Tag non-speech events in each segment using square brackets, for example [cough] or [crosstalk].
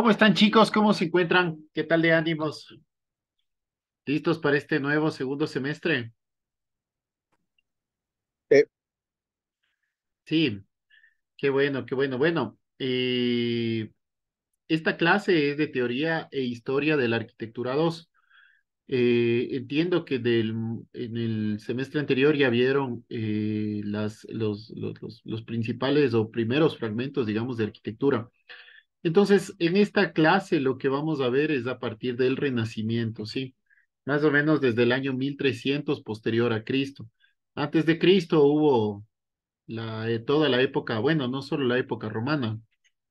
¿Cómo están chicos? ¿Cómo se encuentran? ¿Qué tal de ánimos? ¿Listos para este nuevo segundo semestre? Sí. qué bueno, qué bueno. Bueno, eh, esta clase es de teoría e historia de la arquitectura 2. Eh, entiendo que del, en el semestre anterior ya vieron eh, las, los, los, los principales o primeros fragmentos, digamos, de arquitectura. Entonces, en esta clase lo que vamos a ver es a partir del Renacimiento, ¿sí? Más o menos desde el año 1300 posterior a Cristo. Antes de Cristo hubo eh, toda la época, bueno, no solo la época romana,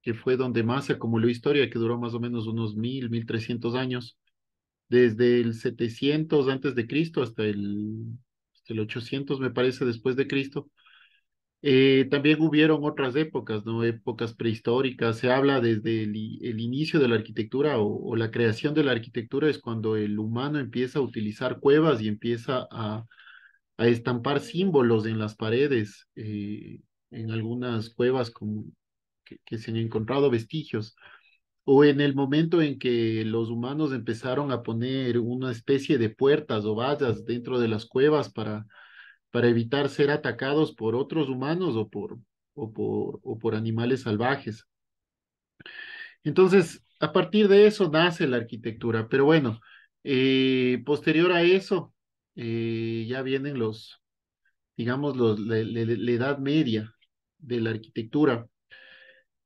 que fue donde más se acumuló historia, que duró más o menos unos mil, mil trescientos años, desde el 700 antes de Cristo hasta el, hasta el 800, me parece, después de Cristo, eh, también hubieron otras épocas, ¿no? Épocas prehistóricas. Se habla desde el, inicio de la arquitectura o, la creación de la arquitectura es cuando el humano empieza a utilizar cuevas y empieza a, a estampar símbolos en las paredes, eh, en algunas cuevas como que, se han encontrado vestigios. O en el momento en que los humanos empezaron a poner una especie de puertas o vallas dentro de las cuevas para para evitar ser atacados por otros humanos o por, o por, o por animales salvajes. Entonces, a partir de eso nace la arquitectura, pero bueno, eh, posterior a eso eh, ya vienen los, digamos, los, la, edad media de la arquitectura.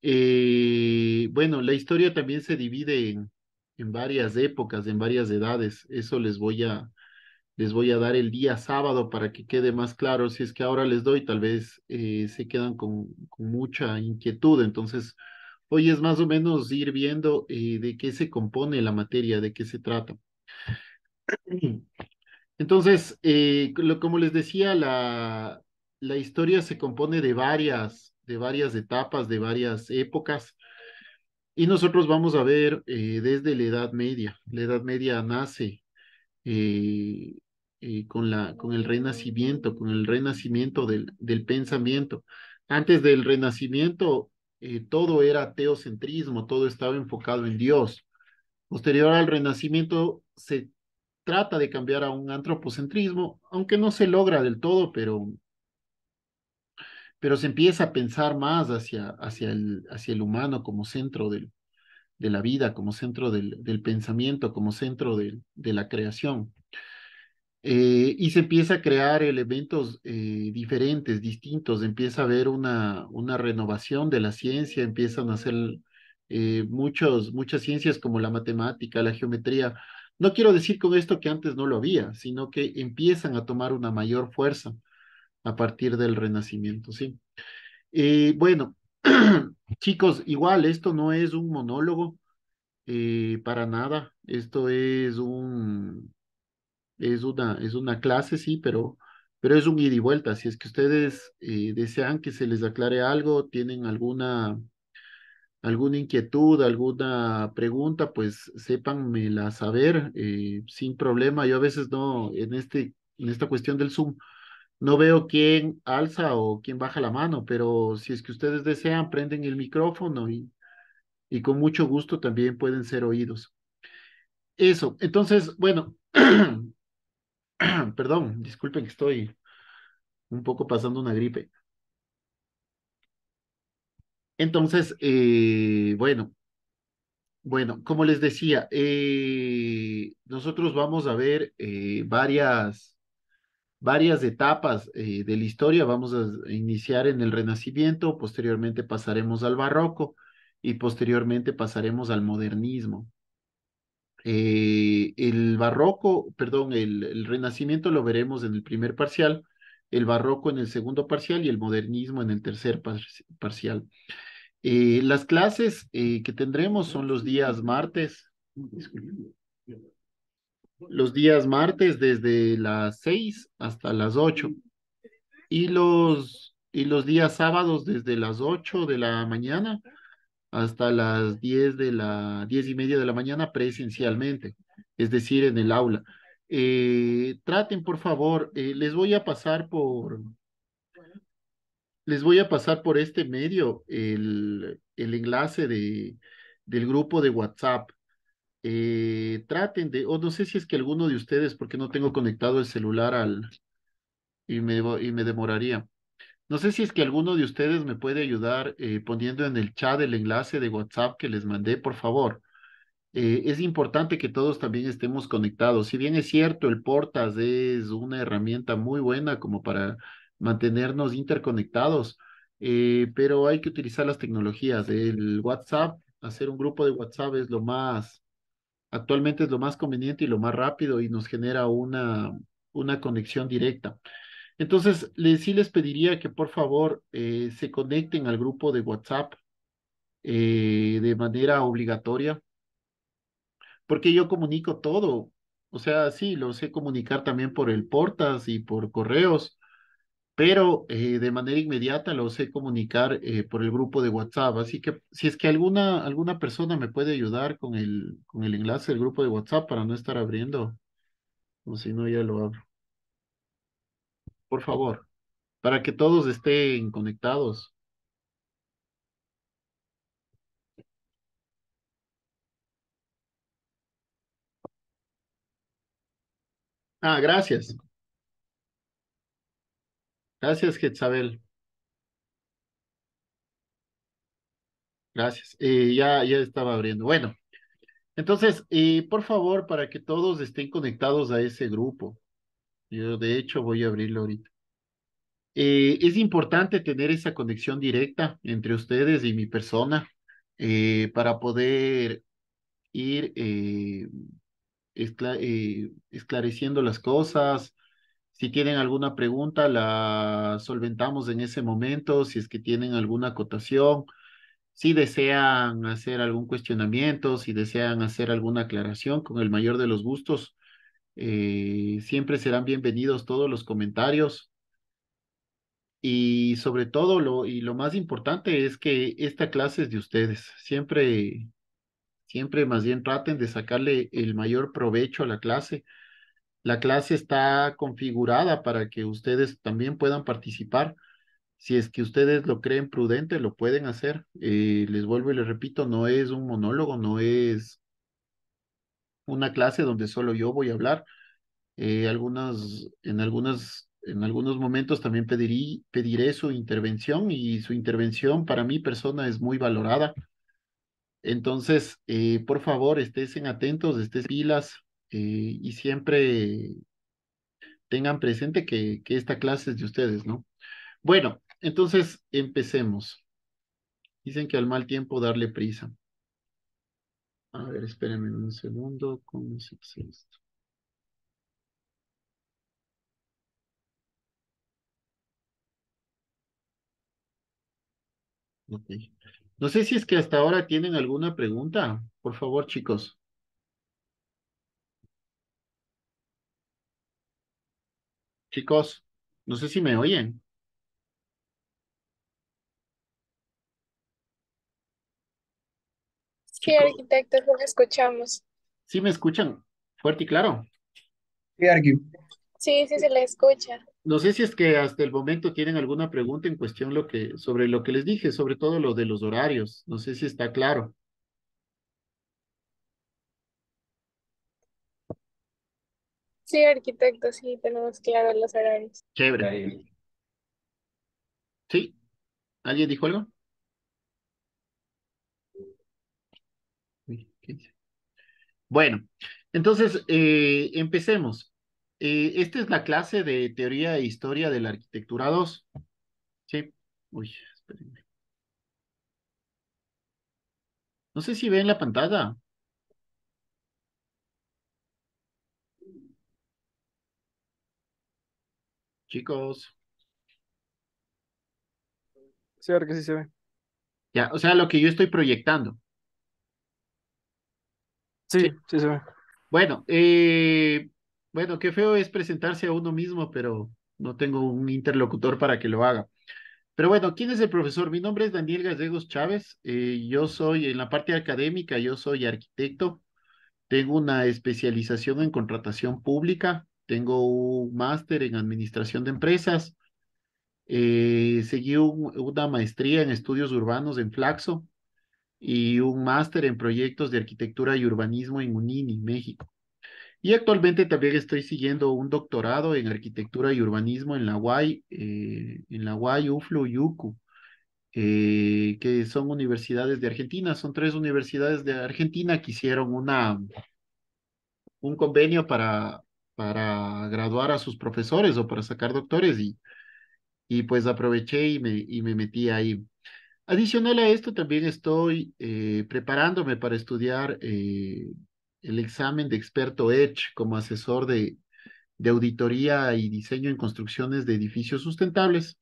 Eh, bueno, la historia también se divide en varias épocas, en varias edades. Eso les voy a, les voy a dar el día sábado para que quede más claro. Si es que ahora les doy, tal vez eh, se quedan con, mucha inquietud. Entonces, hoy es más o menos ir viendo eh, de qué se compone la materia, de qué se trata. [clears throat] Entonces, eh, lo, como les decía, la, la historia se compone de varias, de varias etapas, de varias épocas. Y nosotros vamos a ver desde la Edad Media. La Edad Media nace eh, con, la, con el renacimiento, con el renacimiento del, del pensamiento. Antes del renacimiento, eh, todo era teocentrismo, todo estaba enfocado en Dios. Posterior al renacimiento, se trata de cambiar a un antropocentrismo, aunque no se logra del todo, pero, pero se empieza a pensar más hacia, hacia, el, hacia el humano como centro del, de la vida, como centro del, del pensamiento, como centro del, de la creación. Eh, y se empieza a crear elementos eh, diferentes, distintos, empieza a haber una, una renovación de la ciencia, empiezan a hacer eh, muchos, muchas ciencias como la matemática, la geometría. No quiero decir con esto que antes no lo había, sino que empiezan a tomar una mayor fuerza a partir del Renacimiento, ¿sí? bueno, [clears throat] chicos, igual, esto no es un monólogo para nada, esto es un, es una, es una clase, sí, pero, pero es un ida y vuelta. Si es que ustedes eh, desean que se les aclare algo, tienen alguna, alguna inquietud, alguna pregunta, pues sépanmela saber eh, sin problema. Yo a veces no, en, este, en esta cuestión del Zoom, no veo quién alza o quién baja la mano, pero si es que ustedes desean, prenden el micrófono y, y con mucho gusto también pueden ser oídos. Eso, entonces, bueno, [clears throat] [clears throat] Perdón, disculpen que estoy un poco pasando una gripe. Entonces, eh, bueno, bueno, como les decía, eh, nosotros vamos a ver eh, varias, varias etapas de la historia. Vamos a iniciar en el Renacimiento, posteriormente pasaremos al Barroco y posteriormente pasaremos al Modernismo. Eh, el barroco, perdón, el, renacimiento lo veremos en el primer parcial, el barroco en el segundo parcial y el modernismo en el tercer parcial. Eh, las clases eh, que tendremos son los días martes, los días martes desde las seis hasta las ocho y los, y los días sábados desde las ocho de la mañana hasta las diez de la, diez y media de la mañana presencialmente, es decir, en el aula. Eh, traten, por favor, eh, les voy a pasar por, les voy a pasar por este medio el, el enlace de, del grupo de WhatsApp. Eh, traten de, o no sé si es que alguno de ustedes, porque no tengo conectado el celular al, y y me demoraría. No sé si es que alguno de ustedes me puede ayudar eh, poniendo en el chat el enlace de WhatsApp que les mandé, por favor. Eh, es importante que todos también estemos conectados. Si bien es cierto, el Portas es una herramienta muy buena como para mantenernos interconectados, eh, pero hay que utilizar las tecnologías. El WhatsApp, hacer un grupo de WhatsApp es lo más, actualmente es lo más conveniente y lo más rápido y nos genera una, una conexión directa. Entonces, sí les pediría que por favor eh, se conecten al grupo de WhatsApp eh, de manera obligatoria, porque yo comunico todo. O sea, sí, lo sé comunicar también por el portas y por correos, pero eh, de manera inmediata lo sé comunicar por el grupo de WhatsApp. Así que si es que alguna, alguna persona me puede ayudar con el, con el enlace del grupo de WhatsApp para no estar abriendo, o si no, ya lo abro por favor, para que todos estén conectados. Ah, gracias. Gracias, Getzabel. Gracias. y eh, ya, ya estaba abriendo. Bueno, entonces, y eh, por favor, para que todos estén conectados a ese grupo. Yo de hecho voy a abrirlo ahorita. Eh, es importante tener esa conexión directa entre ustedes y mi persona eh, para poder ir eh, esclareciendo las cosas. Si tienen alguna pregunta, la solventamos en ese momento. Si es que tienen alguna acotación, si desean hacer algún cuestionamiento, si desean hacer alguna aclaración, con el mayor de los gustos, eh, siempre serán bienvenidos todos los comentarios. Y sobre todo, lo, y lo más importante es que esta clase es de ustedes. Siempre, siempre más bien traten de sacarle el mayor provecho a la clase. La clase está configurada para que ustedes también puedan participar. Si es que ustedes lo creen prudente, lo pueden hacer. Eh, les vuelvo y les repito, no es un monólogo, no es una clase donde solo yo voy a hablar. Eh, algunas, en, algunas, en algunos momentos también pedirí, pediré su intervención y su intervención para mi persona es muy valorada. Entonces, eh, por favor, estén atentos, estés pilas eh, y siempre tengan presente que, que esta clase es de ustedes, ¿no? Bueno, entonces empecemos. Dicen que al mal tiempo darle prisa. A ver, espérenme un segundo. ¿Cómo se hace esto? No sé si es que hasta ahora tienen alguna pregunta. Por favor, chicos. Chicos, no sé si me oyen. Sí, arquitectos, nos escuchamos. ¿Sí me escuchan? Fuerte y claro. Sí, Sí, se la escucha. No sé si es que hasta el momento tienen alguna pregunta en cuestión lo que, sobre lo que les dije, sobre todo lo de los horarios. No sé si está claro. Sí, arquitecto, sí, tenemos claro los horarios. Chévere. ¿Sí? ¿Alguien dijo algo? Bueno, entonces eh, empecemos. Eh, esta es la clase de teoría e historia de la arquitectura 2. Sí. Uy, espérenme. No sé si ven la pantalla. Chicos. Sí, ahora que sí se ve. Ya, o sea, lo que yo estoy proyectando. Sí, sí se ve. Bueno, eh, bueno, qué feo es presentarse a uno mismo, pero no tengo un interlocutor para que lo haga. Pero bueno, ¿quién es el profesor? Mi nombre es Daniel Gallegos Chávez. Eh, yo soy en la parte académica, yo soy arquitecto. Tengo una especialización en contratación pública. Tengo un máster en administración de empresas. Eh, seguí una maestría en estudios urbanos en Flaxo y un máster en proyectos de arquitectura y urbanismo en UNINI, México. Y actualmente también estoy siguiendo un doctorado en arquitectura y urbanismo en la UAI, eh, en la UAI UFLU YUCU, eh, que son universidades de Argentina, son tres universidades de Argentina que hicieron una, un convenio para, para graduar a sus profesores o para sacar doctores y, y pues aproveché y me, y me metí ahí. Adicional a esto, también estoy eh, preparándome para estudiar eh, el examen de experto EDGE como asesor de, auditoría y diseño en construcciones de edificios sustentables.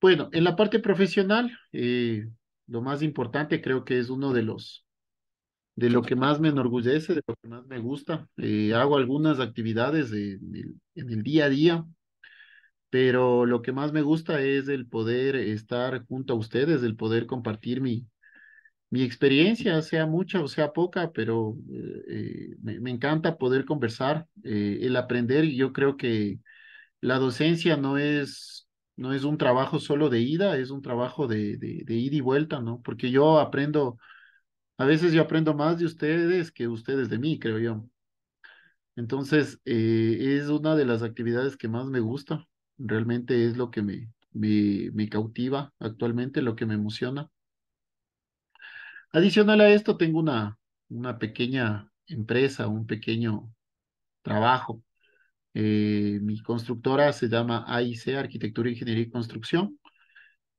Bueno, en la parte profesional, eh, lo más importante creo que es uno de los, de lo que más me enorgullece, de lo que más me gusta. hago algunas actividades en el, día a día pero lo que más me gusta es el poder estar junto a ustedes, el poder compartir mi, mi experiencia, sea mucha o sea poca, pero eh, me, encanta poder conversar, eh, el aprender, y yo creo que la docencia no es, no es un trabajo solo de ida, es un trabajo de, ida y vuelta, ¿no? Porque yo aprendo, a veces yo aprendo más de ustedes que ustedes de mí, creo yo. Entonces, eh, es una de las actividades que más me gusta. Realmente es lo que me, cautiva actualmente, lo que me emociona. Adicional a esto, tengo una, una pequeña empresa, un pequeño trabajo. Eh, mi constructora se llama AIC, Arquitectura, Ingeniería y Construcción.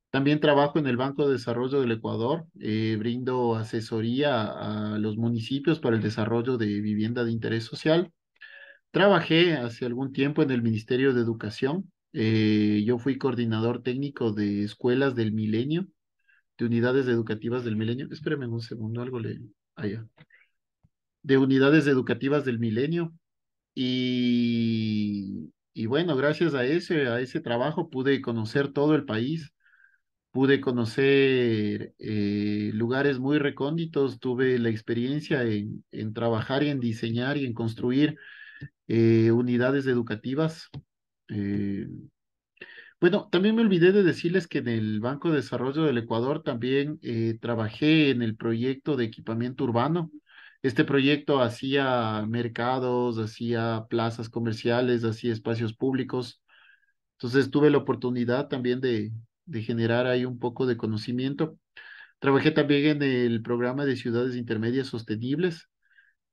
También trabajo en el Banco de Desarrollo del Ecuador. Eh, brindo asesoría a los municipios para el desarrollo de vivienda de interés social. Trabajé hace algún tiempo en el Ministerio de Educación. Eh, yo fui coordinador técnico de escuelas del milenio, de unidades educativas del milenio. Espérenme un segundo, algo le... Allá. De unidades educativas del milenio. Y, y bueno, gracias a ese, a ese trabajo pude conocer todo el país, pude conocer eh, lugares muy recónditos, tuve la experiencia en, en trabajar y en diseñar y en construir eh, unidades educativas eh, bueno, también me olvidé de decirles que en el Banco de Desarrollo del Ecuador también eh, trabajé en el proyecto de equipamiento urbano. Este proyecto hacía mercados, hacía plazas comerciales, hacía espacios públicos. Entonces tuve la oportunidad también de, de generar ahí un poco de conocimiento. Trabajé también en el programa de ciudades intermedias sostenibles.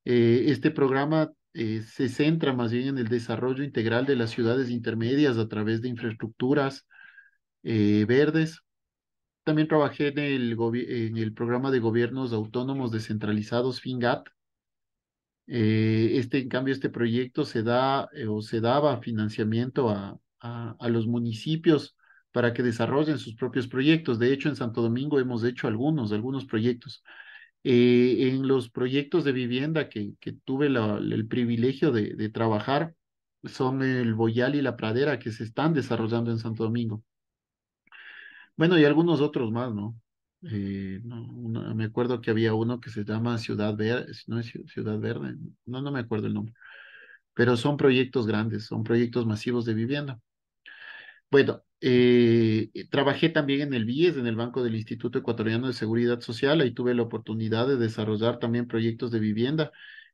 Eh, este programa eh, se centra más bien en el desarrollo integral de las ciudades intermedias a través de infraestructuras eh, verdes. También trabajé en el, en el, programa de gobiernos autónomos descentralizados FinGAT. Eh, este, en cambio, este proyecto se da o se daba financiamiento a, a, a los municipios para que desarrollen sus propios proyectos. De hecho, en Santo Domingo hemos hecho algunos, algunos proyectos. Eh, en los proyectos de vivienda que, que tuve el privilegio de, trabajar son el Boyal y la Pradera que se están desarrollando en Santo Domingo. Bueno, y algunos otros más, ¿no? Eh, no me acuerdo que había uno que se llama Ciudad Verde, no es Ciudad Verde, no, no me acuerdo el nombre, pero son proyectos grandes, son proyectos masivos de vivienda. Bueno, eh, eh, trabajé también en el BIES, en el Banco del Instituto Ecuatoriano de Seguridad Social, ahí tuve la oportunidad de desarrollar también proyectos de vivienda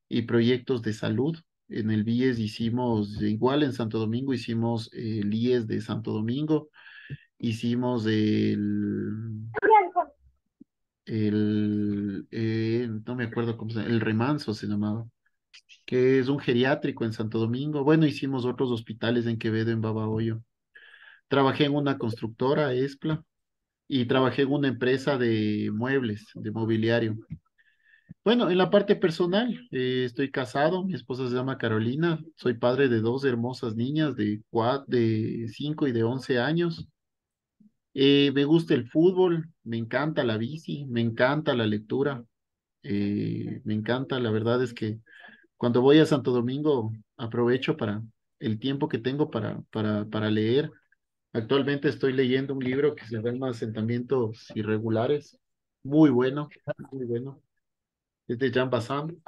y proyectos de salud. En el BIES hicimos, igual en Santo Domingo, hicimos el IES de Santo Domingo, hicimos el... el eh, no me acuerdo cómo se el remanso se llamaba, que es un geriátrico en Santo Domingo. Bueno, hicimos otros hospitales en Quevedo, en Babahoyo. Trabajé en una constructora, ESPLA, y trabajé en una empresa de muebles, de mobiliario. Bueno, en la parte personal, eh, estoy casado, mi esposa se llama Carolina, soy padre de dos hermosas niñas de, de 5 y de 11 años. Eh, me gusta el fútbol, me encanta la bici, me encanta la lectura, eh, me encanta, la verdad es que cuando voy a Santo Domingo aprovecho para el tiempo que tengo para, para, para leer. Actualmente estoy leyendo un libro que se llama Asentamientos Irregulares. Muy bueno, muy bueno. Es de Jean Bazin.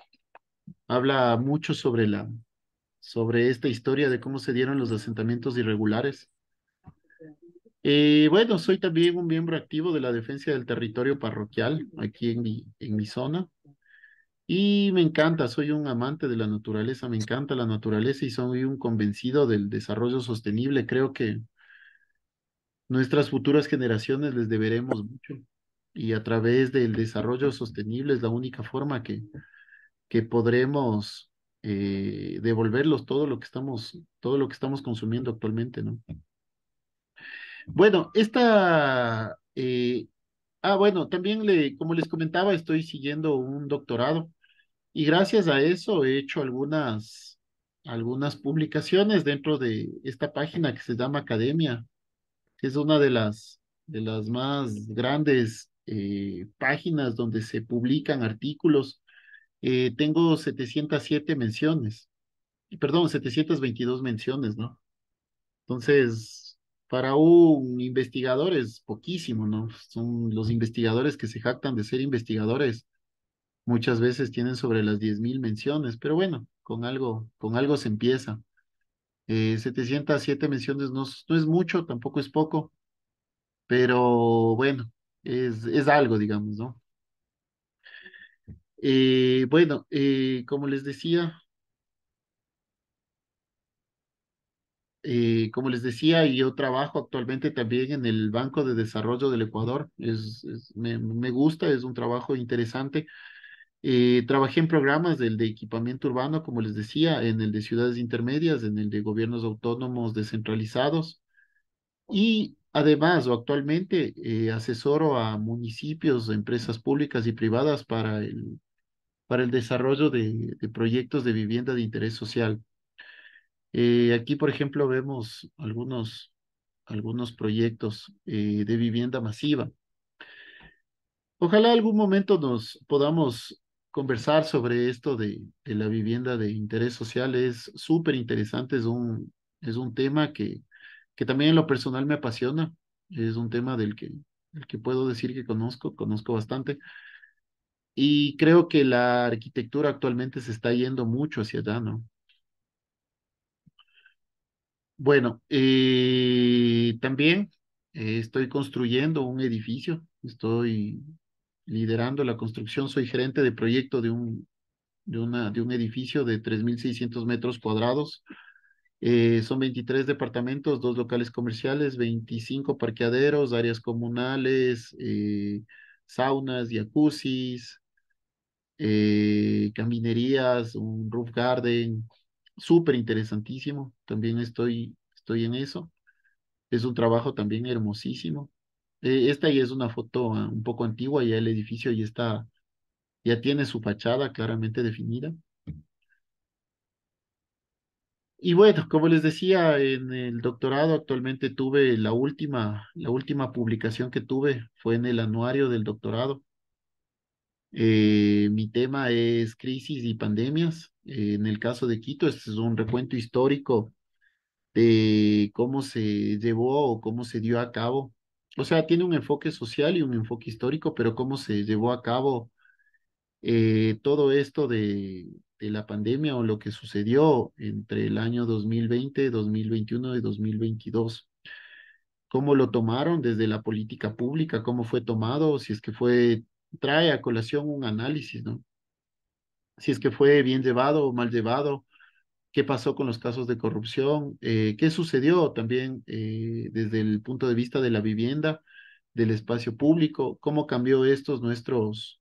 Habla mucho sobre la sobre esta historia de cómo se dieron los asentamientos irregulares. Eh, bueno, soy también un miembro activo de la defensa del territorio parroquial aquí en mi, en mi zona. Y me encanta, soy un amante de la naturaleza, me encanta la naturaleza y soy un convencido del desarrollo sostenible. Creo que Nuestras futuras generaciones les deberemos mucho y a través del desarrollo sostenible es la única forma que, que podremos eh, devolverlos todo lo que estamos, todo lo que estamos consumiendo actualmente, ¿no? Bueno, esta, eh, ah, bueno, también le, como les comentaba, estoy siguiendo un doctorado y gracias a eso he hecho algunas, algunas publicaciones dentro de esta página que se llama Academia es una de las, de las más grandes eh, páginas donde se publican artículos. Eh, tengo 707 menciones, perdón, 722 menciones, ¿no? Entonces, para un investigador es poquísimo, ¿no? Son los investigadores que se jactan de ser investigadores. Muchas veces tienen sobre las 10.000 menciones, pero bueno, con algo, con algo se empieza. 707 eh, menciones no, es mucho, tampoco es poco, pero bueno, es, es algo, digamos, ¿no? Eh, bueno, eh, como les decía, como les decía, yo trabajo actualmente también en el Banco de Desarrollo del Ecuador. me, gusta, es un trabajo interesante. Eh, trabajé en programas del de equipamiento urbano, como les decía, en el de ciudades intermedias, en el de gobiernos autónomos descentralizados. Y además, o actualmente, eh, asesoro a municipios, empresas públicas y privadas para el, para el desarrollo de, proyectos de vivienda de interés social. Eh, aquí, por ejemplo, vemos algunos, algunos proyectos de vivienda masiva. Ojalá algún momento nos podamos conversar sobre esto de, la vivienda de interés social es súper interesante, es un, es un tema que, que también en lo personal me apasiona, es un tema del que, que puedo decir que conozco, conozco bastante. Y creo que la arquitectura actualmente se está yendo mucho hacia allá, ¿no? Bueno, eh, también eh, estoy construyendo un edificio, estoy liderando la construcción, soy gerente de proyecto de un, de una, de un edificio de 3.600 metros cuadrados. Eh, son 23 departamentos, dos locales comerciales, 25 parqueaderos, áreas comunales, eh, saunas, jacuzzis, eh, caminerías, un roof garden. Súper interesantísimo. También estoy, estoy en eso. Es un trabajo también hermosísimo. Eh, esta ya es una foto ah, un poco antigua, ya el edificio ya está, ya tiene su fachada claramente definida. Y bueno, como les decía, en el doctorado actualmente tuve la última, la última publicación que tuve fue en el anuario del doctorado. Eh, mi tema es crisis y pandemias. Eh, en el caso de Quito, este es un recuento histórico de cómo se llevó o cómo se dio a cabo o sea, tiene un enfoque social y un enfoque histórico, pero cómo se llevó a cabo eh, todo esto de, de, la pandemia o lo que sucedió entre el año 2020, 2021 y 2022. Cómo lo tomaron desde la política pública, cómo fue tomado, si es que fue, trae a colación un análisis, ¿no? Si es que fue bien llevado o mal llevado, qué pasó con los casos de corrupción, eh, qué sucedió también eh, desde el punto de vista de la vivienda, del espacio público, cómo cambió estos nuestros,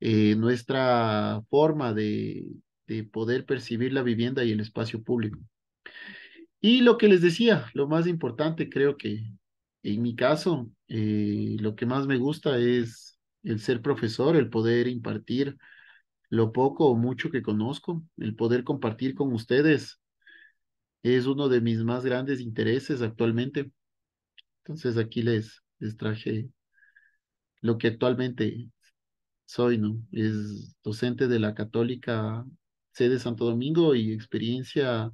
eh, nuestra forma de, de poder percibir la vivienda y el espacio público. Y lo que les decía, lo más importante creo que en mi caso, lo que más me gusta es el ser profesor, el poder impartir lo poco o mucho que conozco, el poder compartir con ustedes es uno de mis más grandes intereses actualmente. Entonces aquí les, les traje lo que actualmente soy, ¿no? Es docente de la Católica sede Santo Domingo y experiencia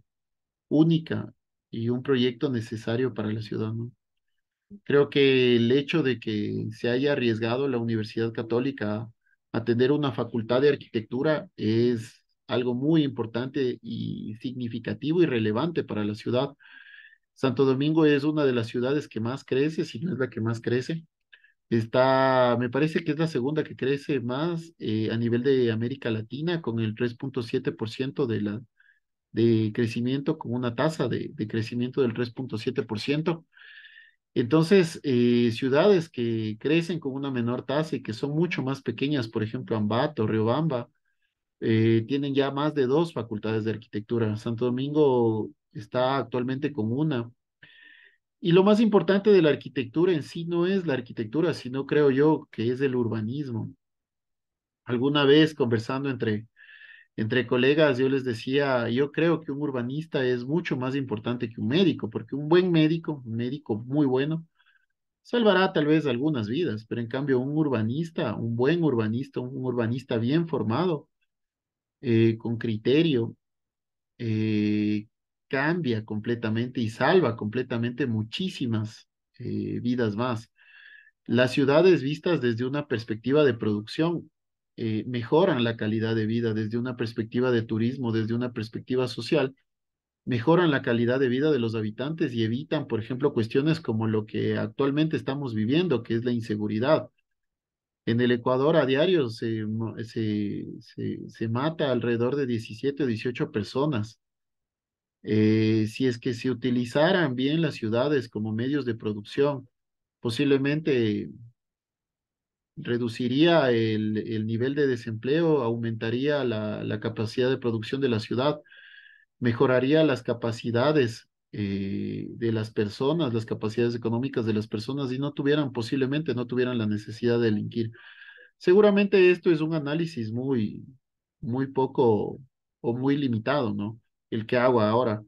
única y un proyecto necesario para la ciudad, ¿no? Creo que el hecho de que se haya arriesgado la Universidad Católica atender una facultad de arquitectura es algo muy importante y significativo y relevante para la ciudad. Santo Domingo es una de las ciudades que más crece, si no es la que más crece. Está, me parece que es la segunda que crece más eh, a nivel de América Latina, con el 3.7% de, de crecimiento, con una tasa de, de crecimiento del 3.7%. Entonces, eh, ciudades que crecen con una menor tasa y que son mucho más pequeñas, por ejemplo, Ambato, Riobamba, eh, tienen ya más de dos facultades de arquitectura. Santo Domingo está actualmente con una. Y lo más importante de la arquitectura en sí no es la arquitectura, sino creo yo que es el urbanismo. Alguna vez conversando entre entre colegas yo les decía, yo creo que un urbanista es mucho más importante que un médico, porque un buen médico, un médico muy bueno, salvará tal vez algunas vidas, pero en cambio un urbanista, un buen urbanista, un urbanista bien formado, eh, con criterio, eh, cambia completamente y salva completamente muchísimas eh, vidas más. Las ciudades vistas desde una perspectiva de producción eh, mejoran la calidad de vida desde una perspectiva de turismo, desde una perspectiva social, mejoran la calidad de vida de los habitantes y evitan, por ejemplo, cuestiones como lo que actualmente estamos viviendo, que es la inseguridad. En el Ecuador a diario se, se, mata alrededor de 17 o 18 personas. Eh, si es que se utilizaran bien las ciudades como medios de producción, posiblemente reduciría el, el nivel de desempleo, aumentaría la, la, capacidad de producción de la ciudad, mejoraría las capacidades eh, de las personas, las capacidades económicas de las personas y no tuvieran posiblemente, no tuvieran la necesidad de delinquir. Seguramente esto es un análisis muy, muy poco o muy limitado, ¿no? El que hago ahora.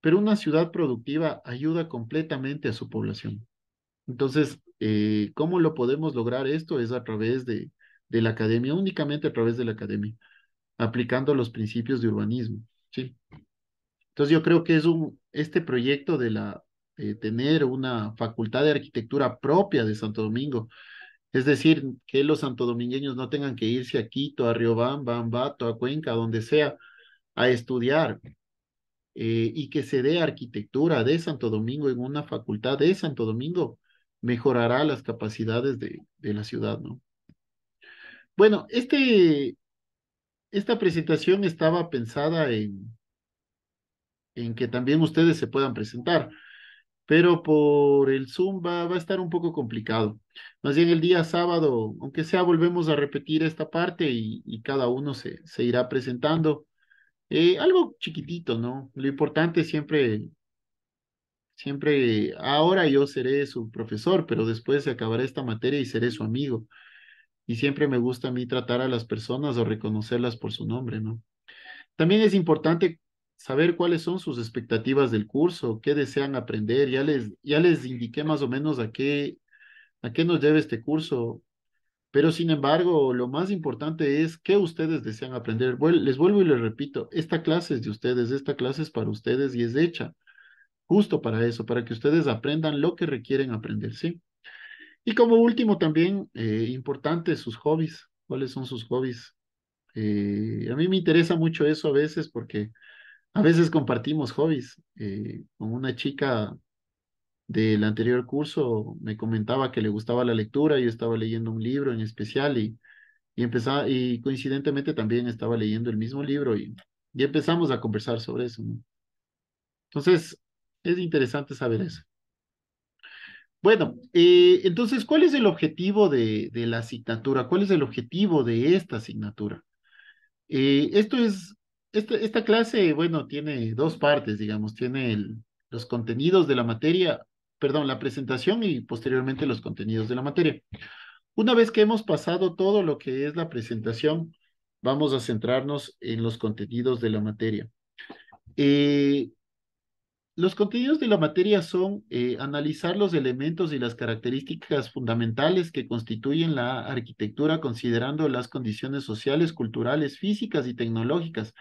Pero una ciudad productiva ayuda completamente a su población. Entonces, eh, ¿Cómo lo podemos lograr esto? Es a través de, la academia, únicamente a través de la academia, aplicando los principios de urbanismo. ¿sí? Entonces yo creo que es un, este proyecto de la eh, tener una facultad de arquitectura propia de Santo Domingo, es decir, que los santodomingueños no tengan que irse a Quito, a Riobamba, a Ambato, a Cuenca, donde sea, a estudiar, eh, y que se dé arquitectura de Santo Domingo en una facultad de Santo Domingo, mejorará las capacidades de, de la ciudad, ¿no? Bueno, este, esta presentación estaba pensada en, en que también ustedes se puedan presentar, pero por el Zoom va, a estar un poco complicado. Más bien el día sábado, aunque sea, volvemos a repetir esta parte y, cada uno se, se irá presentando. Eh, algo chiquitito, ¿no? Lo importante siempre Siempre, ahora yo seré su profesor, pero después se acabará esta materia y seré su amigo. Y siempre me gusta a mí tratar a las personas o reconocerlas por su nombre, ¿no? También es importante saber cuáles son sus expectativas del curso, qué desean aprender. Ya les, ya les indiqué más o menos a qué, a qué nos lleva este curso, pero sin embargo, lo más importante es qué ustedes desean aprender. les vuelvo y les repito, esta clase es de ustedes, esta clase es para ustedes y es hecha justo para eso, para que ustedes aprendan lo que requieren aprender, ¿sí? Y como último también, eh, importante, sus hobbies. ¿Cuáles son sus hobbies? Eh, a mí me interesa mucho eso a veces porque a veces compartimos hobbies. Eh, con una chica del anterior curso me comentaba que le gustaba la lectura, yo estaba leyendo un libro en especial y, y, coincidentemente también estaba leyendo el mismo libro y, y empezamos a conversar sobre eso. ¿no? Entonces, es interesante saber eso. Bueno, eh, entonces, ¿cuál es el objetivo de, de, la asignatura? ¿Cuál es el objetivo de esta asignatura? Eh, esto es, esta, esta, clase, bueno, tiene dos partes, digamos, tiene el, los contenidos de la materia, perdón, la presentación y posteriormente los contenidos de la materia. Una vez que hemos pasado todo lo que es la presentación, vamos a centrarnos en los contenidos de la materia. Eh, los contenidos de la materia son eh, analizar los elementos y las características fundamentales que constituyen la arquitectura considerando las condiciones sociales, culturales, físicas y tecnológicas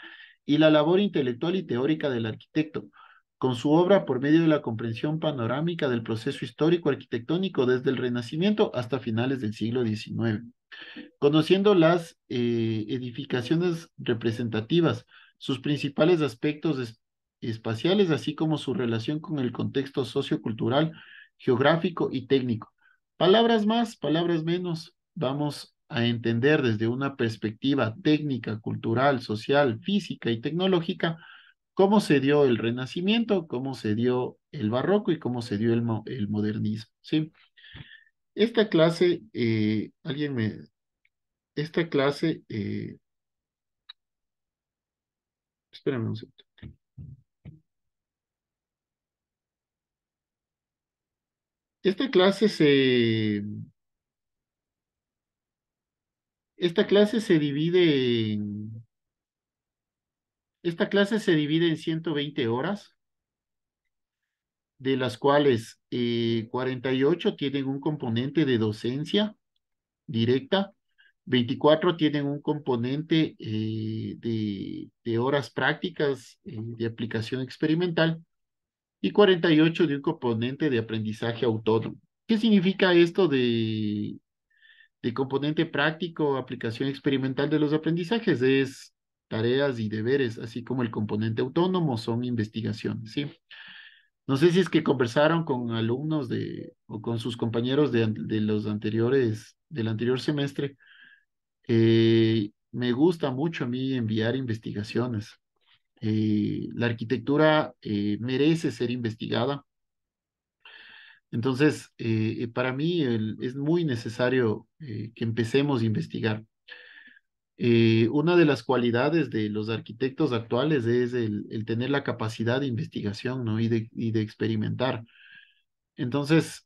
y la labor intelectual y teórica del arquitecto, con su obra por medio de la comprensión panorámica del proceso histórico arquitectónico desde el Renacimiento hasta finales del siglo XIX, conociendo las eh, edificaciones representativas, sus principales aspectos espaciales, así como su relación con el contexto sociocultural, geográfico y técnico. Palabras más, palabras menos, vamos a entender desde una perspectiva técnica, cultural, social, física y tecnológica cómo se dio el Renacimiento, cómo se dio el Barroco y cómo se dio el, el modernismo. ¿sí? Esta clase, eh, alguien me... Esta clase... Eh, espérame un segundo. Esta clase se... Esta clase se divide en... Esta clase se divide en 120 horas, de las cuales 48 eh, tienen un componente de docencia directa, 24 tienen un componente eh, de, horas prácticas eh, de aplicación experimental y 48 de un componente de aprendizaje autónomo. ¿Qué significa esto de, de componente práctico, aplicación experimental de los aprendizajes? Es tareas y deberes, así como el componente autónomo son investigaciones, ¿sí? No sé si es que conversaron con alumnos de, o con sus compañeros de, los anteriores, del anterior semestre. Eh, me gusta mucho a mí enviar investigaciones. Eh, la arquitectura eh, merece ser investigada. Entonces, eh, para mí es muy necesario que empecemos a investigar. una de las cualidades de los arquitectos actuales es el, tener la capacidad de investigación ¿no? y, de, experimentar. Entonces,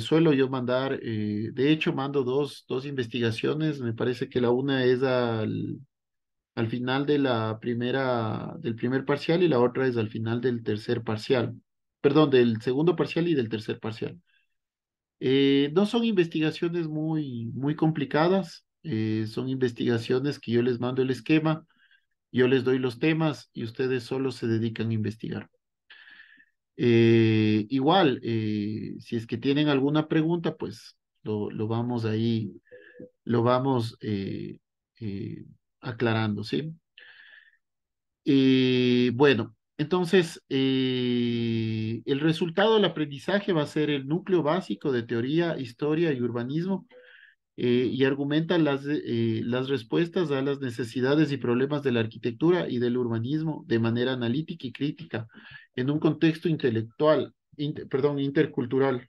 suelo yo mandar, de hecho, mando dos, dos investigaciones. Me parece que la una es al al final de la primera, del primer parcial y la otra es al final del tercer parcial, perdón, del segundo parcial y del tercer parcial. Eh, no son investigaciones muy, muy complicadas, eh, son investigaciones que yo les mando el esquema, yo les doy los temas y ustedes solo se dedican a investigar. Eh, igual, si es que tienen alguna pregunta, pues lo, lo vamos ahí, lo vamos aclarando, ¿sí? Eh, bueno, entonces, eh, el resultado del aprendizaje va a ser el núcleo básico de teoría, historia y urbanismo eh, y argumenta las, las respuestas a las necesidades y problemas de la arquitectura y del urbanismo de manera analítica y crítica en un contexto intelectual, perdón, intercultural.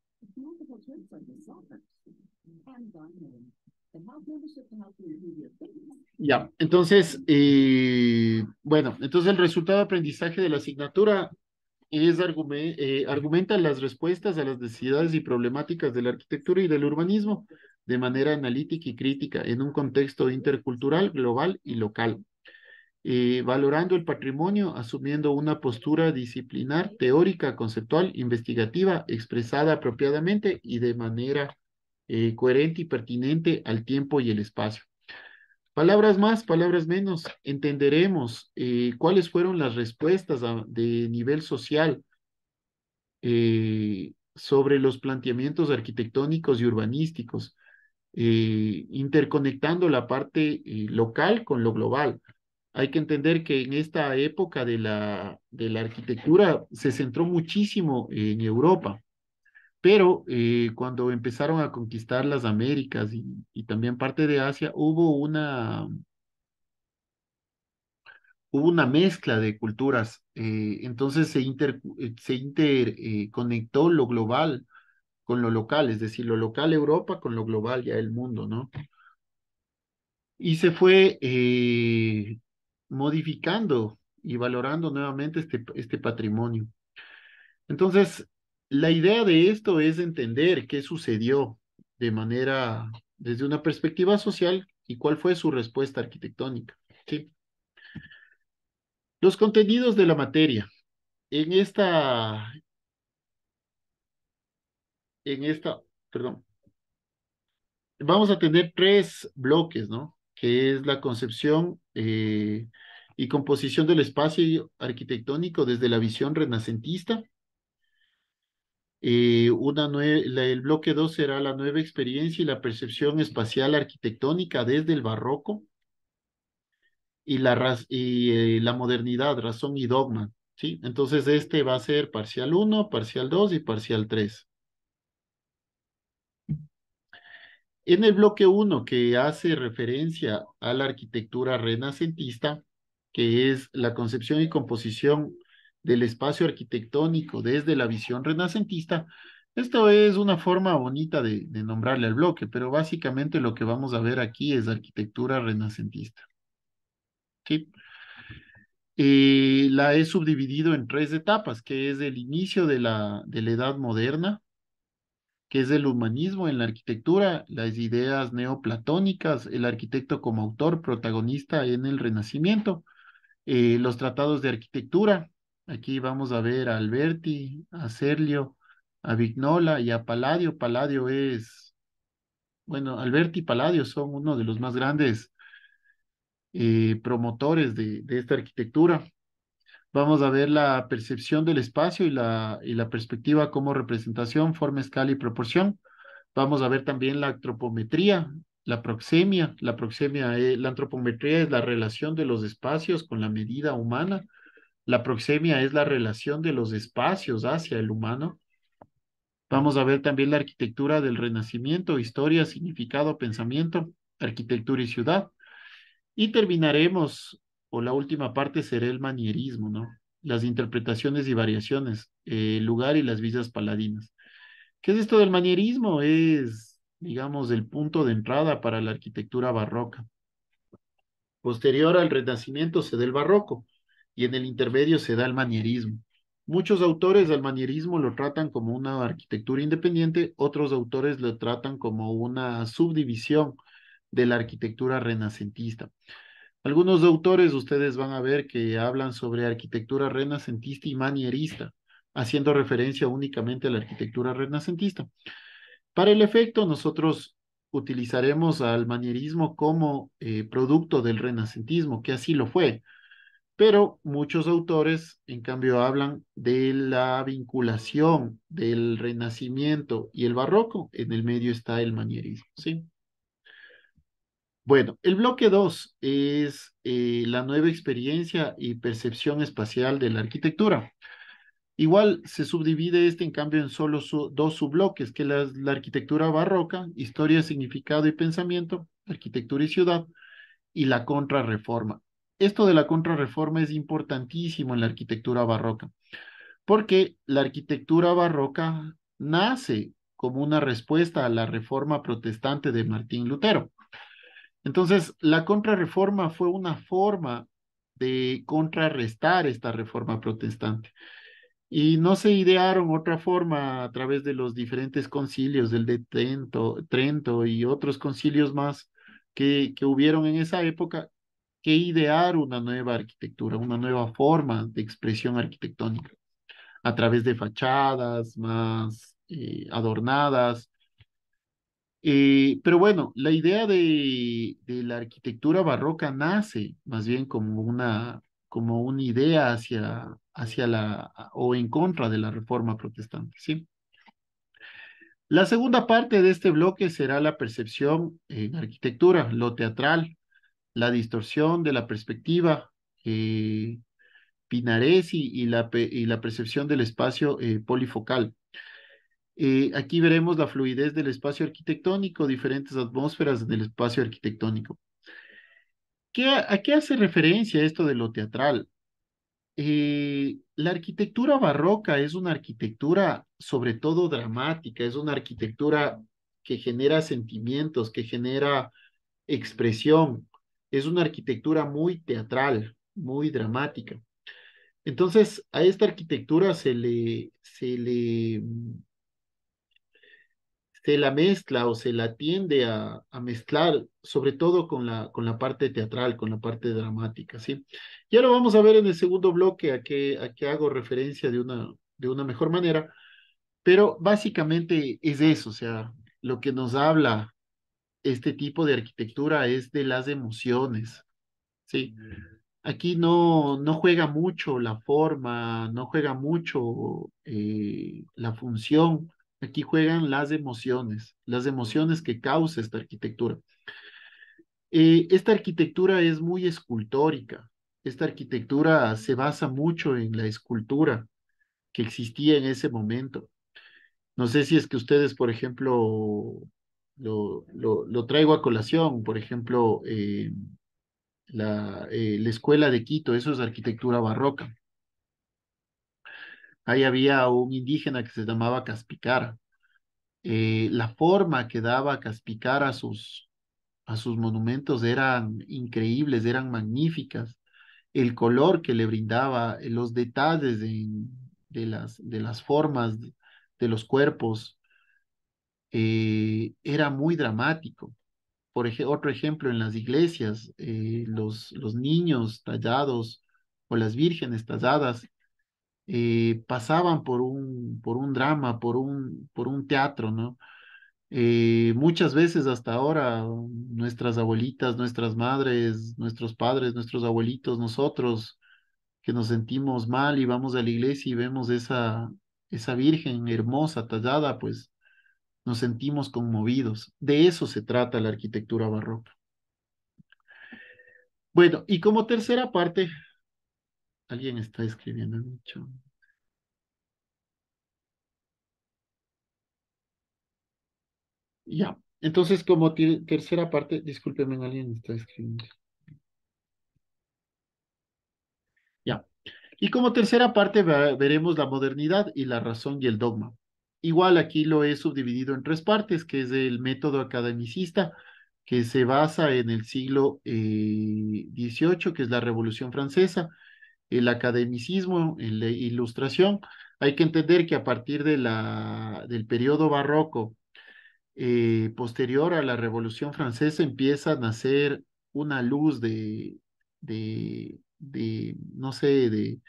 Ya, entonces, eh, bueno, entonces el resultado de aprendizaje de la asignatura es eh, argumenta las respuestas a las necesidades y problemáticas de la arquitectura y del urbanismo de manera analítica y crítica en un contexto intercultural, global y local. Eh, valorando el patrimonio, asumiendo una postura disciplinar, teórica, conceptual, investigativa, expresada apropiadamente y de manera eh, coherente y pertinente al tiempo y el espacio. Palabras más, palabras menos, entenderemos eh, cuáles fueron las respuestas de nivel social sobre los planteamientos arquitectónicos y urbanísticos, interconectando la parte local con lo global hay que entender que en esta época de la, de la arquitectura se centró muchísimo en Europa, pero eh, cuando empezaron a conquistar las Américas y, también parte de Asia, hubo una, hubo una mezcla de culturas, eh, entonces se, eh, se interconectó lo global con lo local, es decir, lo local Europa con lo global ya el mundo, ¿no? Y se fue modificando y valorando nuevamente este, este patrimonio. Entonces, la idea de esto es entender qué sucedió de manera, desde una perspectiva social y cuál fue su respuesta arquitectónica. ¿sí? Los contenidos de la materia. En esta, en esta, perdón, vamos a tener tres bloques, ¿no? que es la concepción eh, y composición del espacio arquitectónico desde la visión renacentista. Eh, una el bloque 2 será la nueva experiencia y la percepción espacial arquitectónica desde el barroco y la, y, eh, la modernidad, razón y dogma. ¿sí? Entonces este va a ser parcial 1, parcial 2 y parcial 3. En el bloque 1, que hace referencia a la arquitectura renacentista, que es la concepción y composición del espacio arquitectónico desde la visión renacentista, esto es una forma bonita de, nombrarle al bloque, pero básicamente lo que vamos a ver aquí es arquitectura renacentista. Eh, la he subdividido en tres etapas, que es el inicio de la, de la Edad Moderna, que es el humanismo en la arquitectura, las ideas neoplatónicas, el arquitecto como autor protagonista en el Renacimiento, eh, los tratados de arquitectura. Aquí vamos a ver a Alberti, a Serlio, a Vignola y a Palladio. Palladio es, bueno, Alberti y Palladio son uno de los más grandes eh, promotores de esta arquitectura vamos a ver la percepción del espacio y la, la perspectiva como representación, forma, escala y proporción. Vamos a ver también la antropometría, la proxemia. La proxemia, eh, la antropometría es la relación de los espacios con la medida humana. La proxemia es la relación de los espacios hacia el humano. Vamos a ver también la arquitectura del renacimiento, historia, significado, pensamiento, arquitectura y ciudad. Y terminaremos o la última parte será el manierismo, ¿no? Las interpretaciones y variaciones, eh, el lugar y las visas paladinas. ¿Qué es esto del manierismo? Es, digamos, el punto de entrada para la arquitectura barroca. Posterior al Renacimiento se da el barroco y en el intermedio se da el manierismo. Muchos autores del manierismo lo tratan como una arquitectura independiente, otros autores lo tratan como una subdivisión de la arquitectura renacentista. Algunos autores ustedes van a ver que hablan sobre arquitectura renacentista y manierista, haciendo referencia únicamente a la arquitectura renacentista. Para el efecto, nosotros utilizaremos al manierismo como eh, producto del renacentismo, que así lo fue. Pero muchos autores, en cambio, hablan de la vinculación del renacimiento y el barroco. En el medio está el manierismo, ¿sí? Bueno, el bloque 2 es eh, la nueva experiencia y percepción espacial de la arquitectura. Igual se subdivide este, en cambio, en solo dos subbloques, que la, la arquitectura barroca, historia, significado y pensamiento, arquitectura y ciudad, y la contrarreforma. Esto de la contrarreforma es importantísimo en la arquitectura barroca, porque la arquitectura barroca nace como una respuesta a la reforma protestante de Martín Lutero. Entonces, la contrarreforma fue una forma de contrarrestar esta reforma protestante. Y no se idearon otra forma a través de los diferentes concilios, del de Trento, y otros concilios más que, que hubieron en esa época, que idear una nueva arquitectura, una nueva forma de expresión arquitectónica, a través de fachadas más eh, adornadas, eh, pero bueno, la idea de, la arquitectura barroca nace más bien como una, como una idea hacia, hacia la o en contra de la reforma protestante, ¿sí? La segunda parte de este bloque será la percepción en arquitectura, lo teatral, la distorsión de la perspectiva, eh, pinares y, la, y la percepción del espacio eh, polifocal. Eh, aquí veremos la fluidez del espacio arquitectónico, diferentes atmósferas del espacio arquitectónico. ¿A qué hace referencia esto de lo teatral? Eh, la arquitectura barroca es una arquitectura sobre todo dramática, es una arquitectura que genera sentimientos, que genera expresión, es una arquitectura muy teatral, muy dramática. Entonces, a esta arquitectura se le, se le se la mezcla o se la tiende a, mezclar, sobre todo con la, con la parte teatral, con la parte dramática, ¿sí? Y ahora vamos a ver en el segundo bloque a qué, a qué hago referencia de una, de una mejor manera, pero básicamente es eso, o sea, lo que nos habla este tipo de arquitectura es de las emociones, ¿sí? Aquí no, no juega mucho la forma, no juega mucho eh, la función, Aquí juegan las emociones, las emociones que causa esta arquitectura. Eh, esta arquitectura es muy escultórica. Esta arquitectura se basa mucho en la escultura que existía en ese momento. No sé si es que ustedes, por ejemplo, lo, traigo a colación, por ejemplo, eh, eh, la escuela de Quito, eso es arquitectura barroca. Ahí había un indígena que se llamaba Caspicara. Eh, la forma que daba Caspicara a sus, a sus monumentos eran increíbles, eran magníficas. El color que le brindaba, eh, los detalles de, las, de las formas de, los cuerpos, eh, era muy dramático. Por otro ejemplo, en las iglesias, los, los niños tallados o las vírgenes talladas pasaban por un, por un drama, por un, por un teatro, ¿no? muchas veces hasta ahora nuestras abuelitas, nuestras madres, nuestros padres, nuestros abuelitos, nosotros que nos sentimos mal y vamos a la iglesia y vemos esa, esa virgen hermosa, tallada, pues nos sentimos conmovidos. De eso se trata la arquitectura barroca. Bueno, y como tercera parte, Alguien está escribiendo mucho Ya, entonces como tercera parte, discúlpeme, alguien está escribiendo. Ya, y como tercera parte veremos la modernidad y la razón y el dogma. Igual aquí lo he subdividido en tres partes, que es el método academicista, que se basa en el siglo XVIII, eh, que es la Revolución Francesa, el academicismo en la ilustración. Hay que entender que a partir de la, del periodo barroco, eh, posterior a la Revolución Francesa, empieza a nacer una luz de, de, de no sé, de,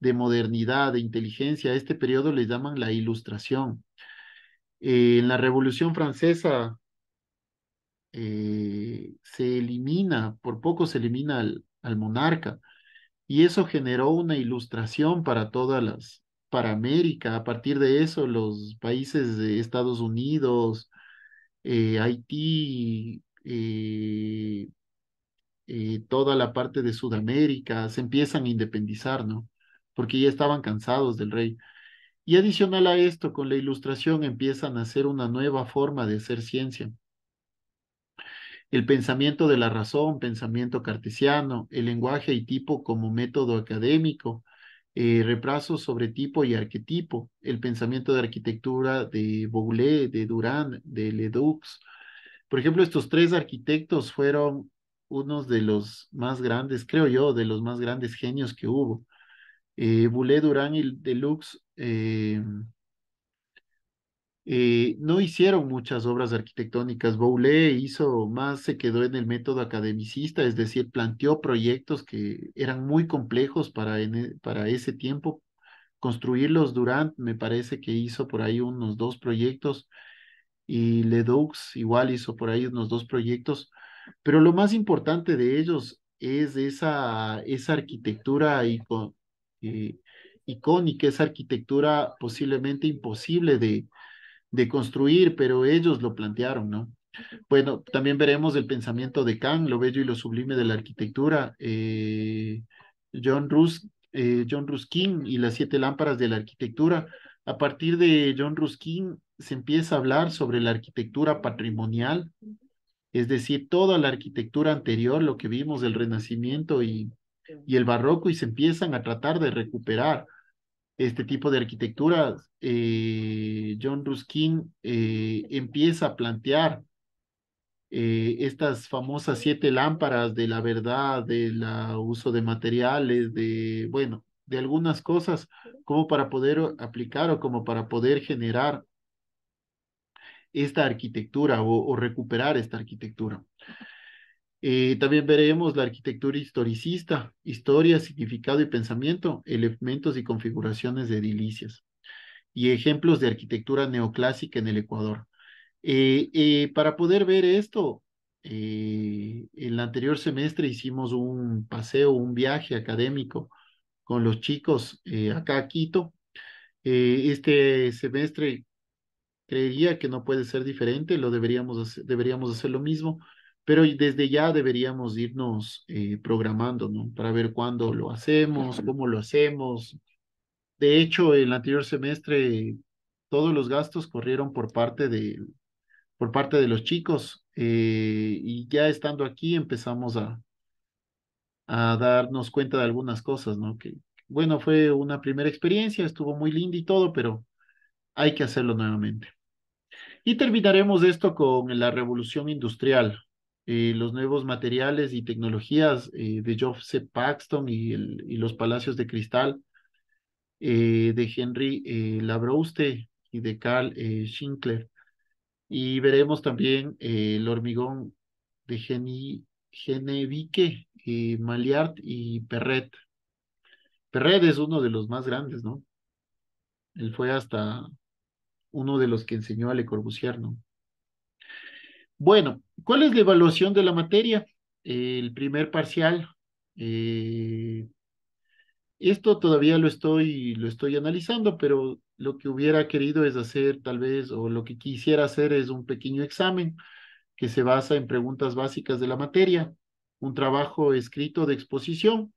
de modernidad, de inteligencia. A este periodo le llaman la ilustración. Eh, en la Revolución Francesa eh, se elimina, por poco se elimina al monarca y eso generó una ilustración para todas las, para América. A partir de eso, los países de Estados Unidos, eh, Haití, eh, eh, toda la parte de Sudamérica, se empiezan a independizar, ¿no? Porque ya estaban cansados del rey. Y adicional a esto, con la ilustración empiezan a hacer una nueva forma de hacer ciencia el pensamiento de la razón, pensamiento cartesiano, el lenguaje y tipo como método académico, eh, sobre tipo y arquetipo, el pensamiento de arquitectura de Boulé, de Durand, de Ledoux. Por ejemplo, estos tres arquitectos fueron unos de los más grandes, creo yo, de los más grandes genios que hubo. Eh, Durán Durand y Deluxe. Eh, no hicieron muchas obras arquitectónicas. Boulé hizo más, se quedó en el método academicista, es decir, planteó proyectos que eran muy complejos para, e, para ese tiempo. Construirlos Durant, me parece que hizo por ahí unos dos proyectos y Ledoux igual hizo por ahí unos dos proyectos. Pero lo más importante de ellos es esa, esa arquitectura eh, icónica, esa arquitectura posiblemente imposible de, de construir, pero ellos lo plantearon, ¿no? Bueno, también veremos el pensamiento de Kant, lo bello y lo sublime de la arquitectura, eh, John, eh, John Ruskin y las siete lámparas de la arquitectura. A partir de John Ruskin se empieza a hablar sobre la arquitectura patrimonial, es decir, toda la arquitectura anterior, lo que vimos del Renacimiento y, y el Barroco, y se empiezan a tratar de recuperar este tipo de arquitectura, eh, John Ruskin eh, empieza a plantear eh, estas famosas siete lámparas de la verdad, del uso de materiales, de, bueno, de algunas cosas como para poder aplicar o como para poder generar esta arquitectura o recuperar esta arquitectura. Eh, también veremos la arquitectura historicista, historia, significado y pensamiento, elementos y configuraciones de edilicias y ejemplos de arquitectura neoclásica en el Ecuador. Eh, eh, para poder ver esto, en el anterior semestre hicimos un paseo, un viaje académico con los chicos acá a Quito. este semestre creería que no puede ser diferente, lo deberíamos deberíamos hacer lo mismo pero desde ya deberíamos irnos eh, programando, ¿no? Para ver cuándo lo hacemos, cómo lo hacemos. De hecho, el anterior semestre todos los gastos corrieron por parte de, por parte de los chicos eh, y ya estando aquí empezamos a, a darnos cuenta de algunas cosas, ¿no? Que bueno, fue una primera experiencia, estuvo muy linda y todo, pero hay que hacerlo nuevamente. Y terminaremos esto con la revolución industrial, eh, los nuevos materiales y tecnologías eh, de Joseph Paxton y, el, y, los Palacios de Cristal eh, de Henry Labrouste y de Carl Schinkler. Y veremos también el hormigón de Geni, Genevique, Maliart y Perret. Perret es uno de los más grandes, ¿no? Él fue hasta uno de los que enseñó a Le Corbusier, ¿no? Bueno, ¿cuál es la evaluación de la materia? el primer parcial. Eh, esto todavía lo estoy, lo estoy analizando, pero lo que hubiera querido es hacer tal vez, o lo que quisiera hacer es un pequeño examen que se basa en preguntas básicas de la materia, un trabajo escrito de exposición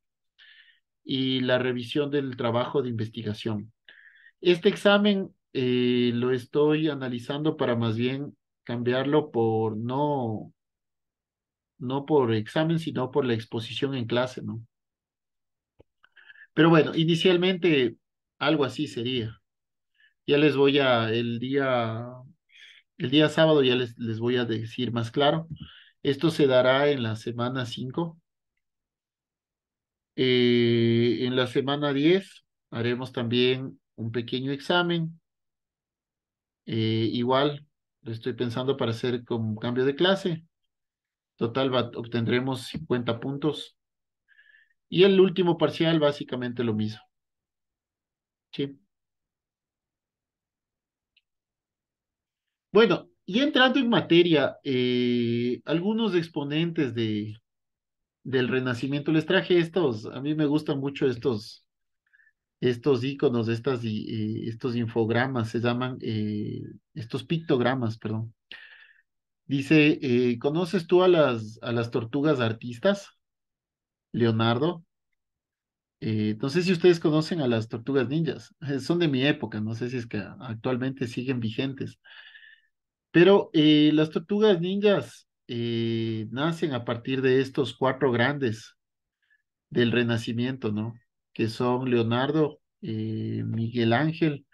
y la revisión del trabajo de investigación. Este examen eh, lo estoy analizando para más bien cambiarlo por no, no por examen, sino por la exposición en clase, ¿no? Pero bueno, inicialmente algo así sería. Ya les voy a, el día, el día sábado ya les, les voy a decir más claro. Esto se dará en la semana 5. Eh, en la semana 10 haremos también un pequeño examen. Eh, igual lo estoy pensando para hacer con cambio de clase. Total, obtendremos 50 puntos. Y el último parcial, básicamente lo mismo. Sí. Bueno, y entrando en materia, eh, algunos exponentes de, del Renacimiento, les traje estos, a mí me gustan mucho estos, estos iconos, estas, estos infogramas, se llaman, eh, estos pictogramas, perdón. Dice, eh, ¿conoces tú a las, a las tortugas artistas, Leonardo? Eh, no sé si ustedes conocen a las tortugas ninjas, son de mi época, no sé si es que actualmente siguen vigentes. Pero las tortugas ninjas nacen a partir de estos cuatro grandes del Renacimiento, ¿no? que son Leonardo, eh, Miguel Ángel,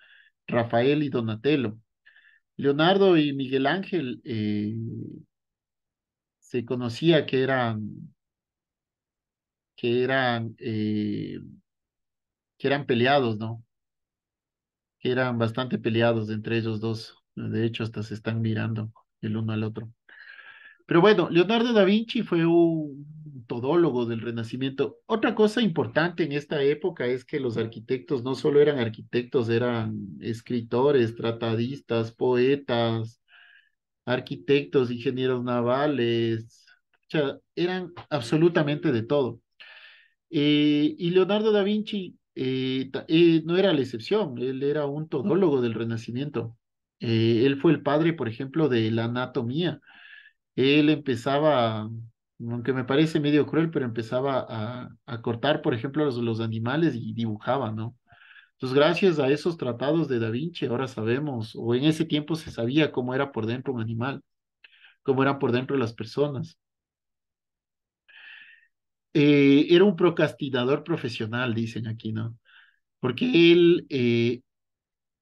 Rafael y Donatello. Leonardo y Miguel Ángel eh, se conocía que eran que eran eh, que eran peleados, ¿no? Que eran bastante peleados entre ellos dos. De hecho, hasta se están mirando el uno al otro. Pero bueno, Leonardo da Vinci fue un todólogo del Renacimiento. Otra cosa importante en esta época es que los arquitectos no solo eran arquitectos, eran escritores, tratadistas, poetas, arquitectos, ingenieros navales, o sea, eran absolutamente de todo. Eh, y Leonardo da Vinci eh, eh, no era la excepción, él era un todólogo del Renacimiento. él fue el padre, por ejemplo, de la anatomía él empezaba, aunque me parece medio cruel, pero empezaba a, cortar, por ejemplo, los, animales y dibujaba, ¿no? Entonces, gracias a esos tratados de Da Vinci, ahora sabemos, o en ese tiempo se sabía cómo era por dentro un animal, cómo eran por dentro las personas. Eh, era un procrastinador profesional, dicen aquí, ¿no? Porque él eh,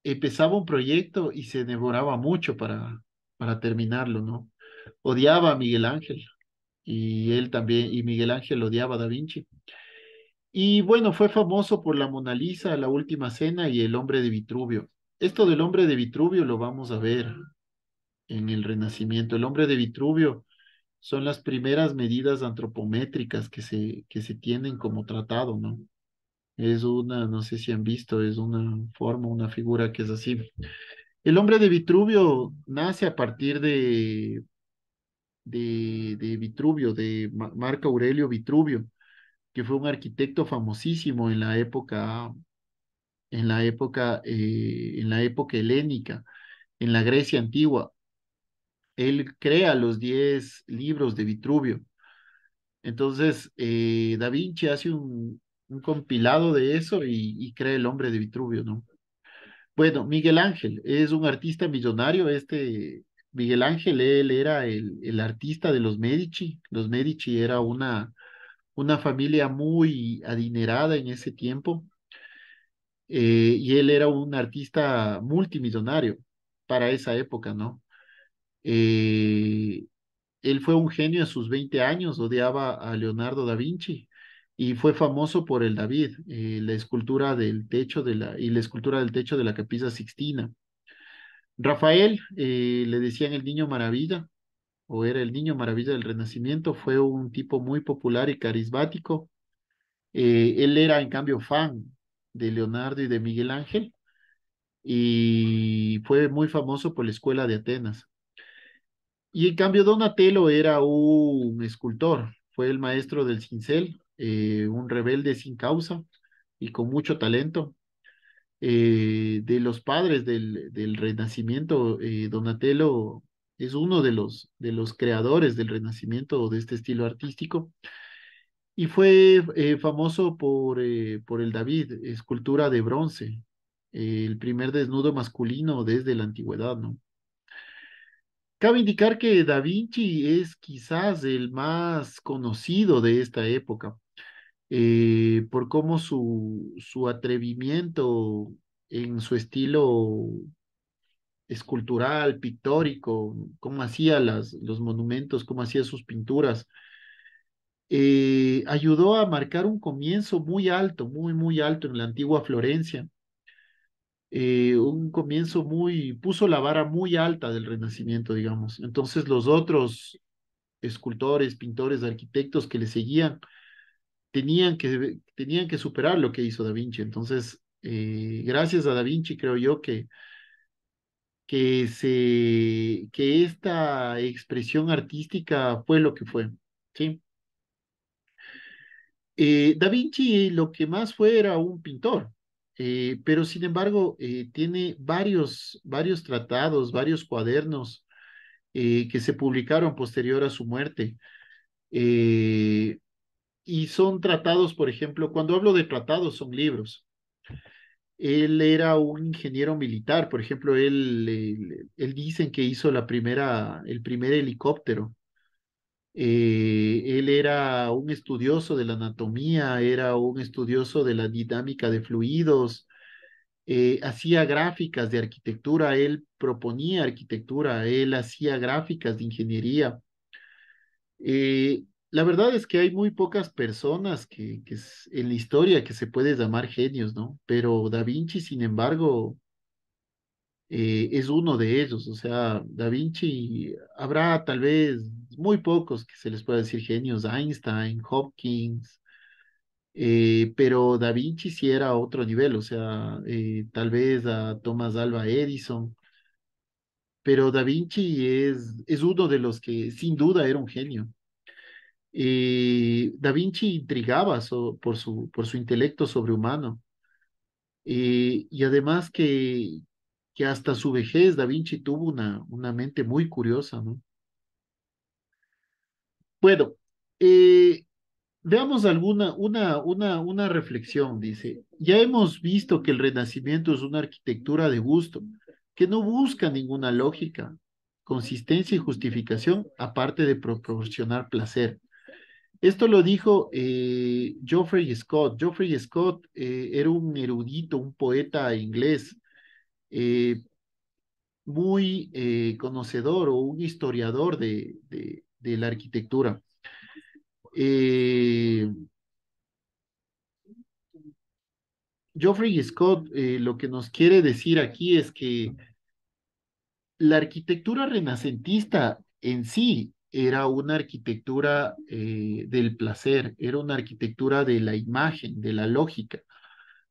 empezaba un proyecto y se devoraba mucho para terminarlo, ¿no? odiaba a Miguel Ángel y él también, y Miguel Ángel odiaba a Da Vinci. Y bueno, fue famoso por la Mona Lisa, la Última Cena y el Hombre de Vitruvio. Esto del Hombre de Vitruvio lo vamos a ver en el Renacimiento. El Hombre de Vitruvio son las primeras medidas antropométricas que se, que se tienen como tratado, ¿no? Es una, no sé si han visto, es una forma, una figura que es así. El hombre de Vitruvio nace a partir de de, Vitruvio, de Marco Aurelio Vitruvio, que fue un arquitecto famosísimo en la época, en la época, eh, en la época helénica, en la Grecia antigua. Él crea los diez libros de Vitruvio. Entonces, eh, Da Vinci hace un, compilado de eso y, y, crea el hombre de Vitruvio, ¿no? Bueno, Miguel Ángel es un artista millonario, este Miguel Ángel, él era el, el artista de los Medici. Los Medici era una, una familia muy adinerada en ese tiempo. Eh, y él era un artista multimillonario para esa época, ¿no? Eh, él fue un genio a sus 20 años, odiaba a Leonardo da Vinci y fue famoso por el David, eh, la escultura del techo de la, y la escultura del techo de la Capilla Sixtina. Rafael, eh, le decían el niño maravilla, o era el niño maravilla del Renacimiento, fue un tipo muy popular y carismático. Eh, él era, en cambio, fan de Leonardo y de Miguel Ángel, y fue muy famoso por la Escuela de Atenas. Y en cambio, Donatello era un escultor, fue el maestro del cincel, eh, un rebelde sin causa y con mucho talento. Eh, de los padres del, del Renacimiento. Eh, Donatello es uno de los, de los creadores del Renacimiento de este estilo artístico y fue eh, famoso por, por el David, escultura de bronce, el primer desnudo masculino desde la antigüedad, ¿no? Cabe indicar que Da Vinci es quizás el más conocido de esta época eh, por cómo su, su atrevimiento en su estilo escultural, pictórico, cómo hacía las, los monumentos, cómo hacía sus pinturas, eh, ayudó a marcar un comienzo muy alto, muy, muy alto en la antigua Florencia. Eh, un comienzo muy, puso la vara muy alta del Renacimiento, digamos. Entonces los otros escultores, pintores, arquitectos que le seguían, tenían que, tenían que superar lo que hizo Da Vinci. Entonces, eh, gracias a Da Vinci, creo yo que, que, se, que esta expresión artística fue lo que fue. ¿sí? Eh, da Vinci lo que más fue era un pintor, eh, pero sin embargo tiene varios, varios tratados, varios cuadernos que se publicaron posterior a su muerte y son tratados, por ejemplo, cuando hablo de tratados, son libros. Él era un ingeniero militar, por ejemplo, él, él, dicen que hizo la primera, el primer helicóptero. Eh, él era un estudioso de la anatomía, era un estudioso de la dinámica de fluidos, eh, hacía gráficas de arquitectura, él proponía arquitectura, él hacía gráficas de ingeniería. Eh, la verdad es que hay muy pocas personas que, en la historia que se puede llamar genios, ¿no? Pero Da Vinci, sin embargo, eh, es uno de ellos. O sea, Da Vinci habrá tal vez muy pocos que se les pueda decir genios, Einstein, Hopkins, eh, pero Da Vinci sí era otro nivel, o sea, eh, tal vez a Thomas Alba Edison, pero Da Vinci es, es uno de los que sin duda era un genio da Vinci intrigaba por, su, por su intelecto sobrehumano. y además que, que hasta su vejez Da Vinci tuvo una, una mente muy curiosa, Bueno, eh, veamos alguna, una, una, una reflexión, dice. Ya hemos visto que el Renacimiento es una arquitectura de gusto, que no busca ninguna lógica, consistencia y justificación, aparte de proporcionar placer. Esto lo dijo eh, Geoffrey Scott. Geoffrey Scott eh, era un erudito, un poeta inglés, eh, muy conocedor o un historiador de la arquitectura. Geoffrey Scott lo que nos quiere decir aquí es que la arquitectura renacentista en sí era una arquitectura eh, del placer, era una arquitectura de la imagen, de la lógica.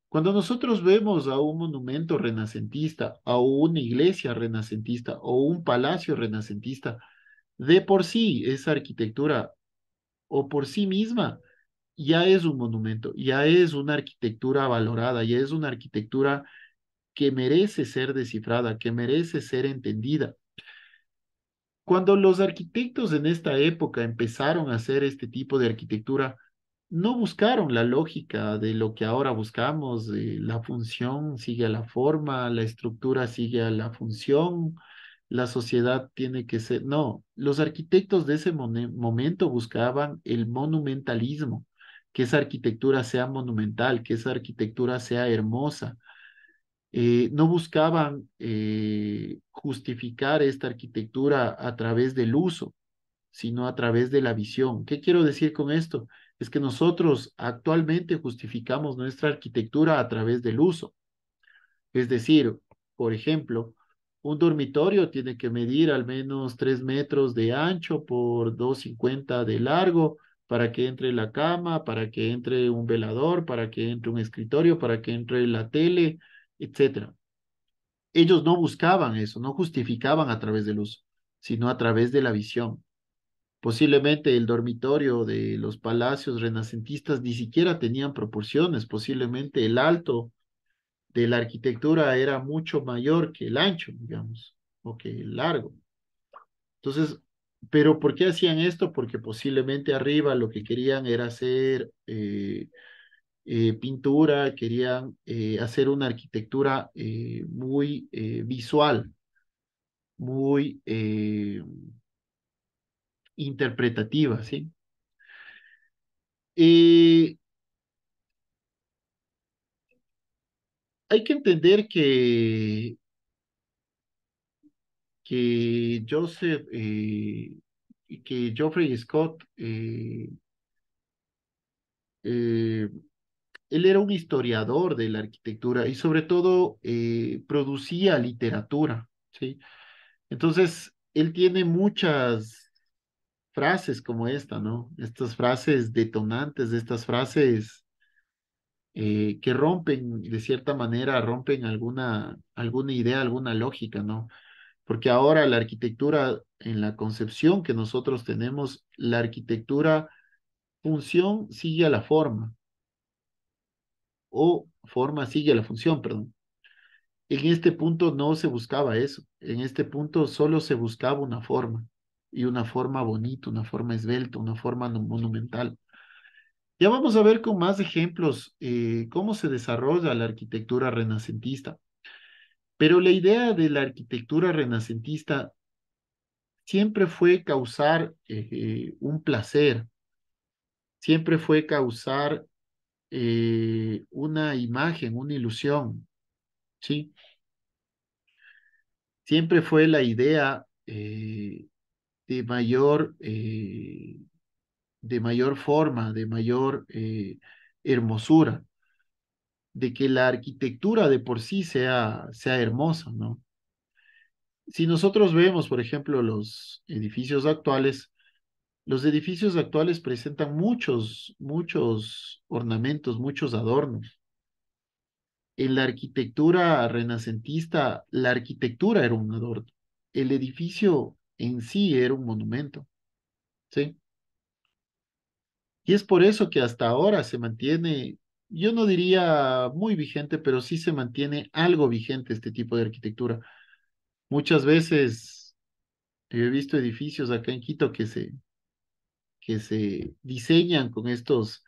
Cuando nosotros vemos a un monumento renacentista, a una iglesia renacentista o un palacio renacentista, de por sí esa arquitectura o por sí misma ya es un monumento, ya es una arquitectura valorada, ya es una arquitectura que merece ser descifrada, que merece ser entendida. Cuando los arquitectos en esta época empezaron a hacer este tipo de arquitectura, no buscaron la lógica de lo que ahora buscamos, la función sigue a la forma, la estructura sigue a la función, la sociedad tiene que ser, no, los arquitectos de ese momento buscaban el monumentalismo, que esa arquitectura sea monumental, que esa arquitectura sea hermosa, eh, no buscaban eh, justificar esta arquitectura a través del uso, sino a través de la visión. ¿Qué quiero decir con esto? Es que nosotros actualmente justificamos nuestra arquitectura a través del uso. Es decir, por ejemplo, un dormitorio tiene que medir al menos tres metros de ancho por dos 2,50 de largo para que entre la cama, para que entre un velador, para que entre un escritorio, para que entre la tele, etcétera. Ellos no buscaban eso, no justificaban a través del uso, sino a través de la visión. Posiblemente el dormitorio de los palacios renacentistas ni siquiera tenían proporciones, posiblemente el alto de la arquitectura era mucho mayor que el ancho, digamos, o que el largo. Entonces, ¿pero por qué hacían esto? Porque posiblemente arriba lo que querían era hacer eh, eh, pintura, querían eh, hacer una arquitectura eh, muy visual, muy interpretativa, ¿sí? hay que entender que, que Joseph, que Geoffrey Scott eh él era un historiador de la arquitectura y sobre todo eh, producía literatura, ¿sí? Entonces, él tiene muchas frases como esta, ¿no? Estas frases detonantes, estas frases eh, que rompen, de cierta manera, rompen alguna, alguna idea, alguna lógica, ¿no? Porque ahora la arquitectura, en la concepción que nosotros tenemos, la arquitectura función sigue a la forma, o forma sigue la función, perdón. En este punto no se buscaba eso, en este punto solo se buscaba una forma, y una forma bonita, una forma esbelta, una forma monumental. Ya vamos a ver con más ejemplos eh, cómo se desarrolla la arquitectura renacentista. Pero la idea de la arquitectura renacentista siempre fue causar eh, eh, un placer, siempre fue causar eh, una imagen, una ilusión, ¿sí? Siempre fue la idea eh, de mayor, eh, de mayor forma, de mayor hermosura, de que la arquitectura de por sí sea, sea hermosa, ¿no? Si nosotros vemos, por ejemplo, los edificios actuales, los edificios actuales presentan muchos, muchos ornamentos, muchos adornos. En la arquitectura renacentista, la arquitectura era un adorno. El edificio en sí era un monumento. ¿Sí? Y es por eso que hasta ahora se mantiene, yo no diría muy vigente, pero sí se mantiene algo vigente este tipo de arquitectura. Muchas veces yo he visto edificios acá en Quito que se, que se diseñan con estos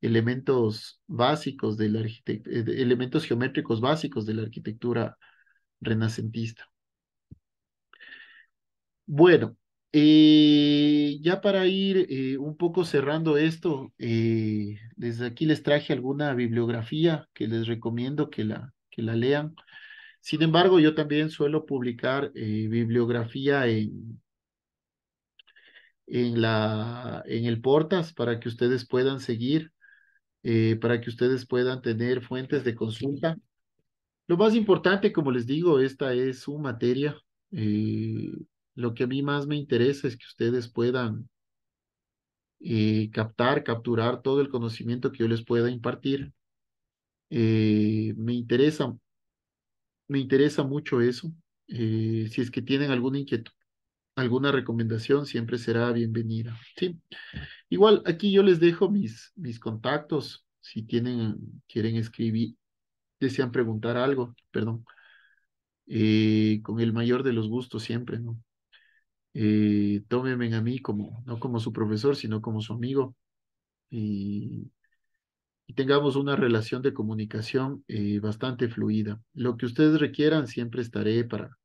elementos básicos de la eh, elementos geométricos básicos de la arquitectura renacentista. Bueno, eh, ya para ir eh, un poco cerrando esto, desde aquí les traje alguna bibliografía que les recomiendo que la, que la lean. Sin embargo, yo también suelo publicar bibliografía en, en, la, en el Portas para que ustedes puedan seguir, eh, para que ustedes puedan tener fuentes de consulta. Lo más importante, como les digo, esta es su materia. Eh, lo que a mí más me interesa es que ustedes puedan eh, captar, capturar todo el conocimiento que yo les pueda impartir. me interesa, me interesa mucho eso. si es que tienen alguna inquietud, alguna recomendación siempre será bienvenida. ¿sí? Igual, aquí yo les dejo mis, mis contactos, si tienen, quieren escribir, desean preguntar algo, perdón, eh, con el mayor de los gustos siempre, ¿no? Eh, tómenme a mí como, no como su profesor, sino como su amigo. Y, tengamos una relación de comunicación eh, bastante fluida. Lo que ustedes requieran, siempre estaré para,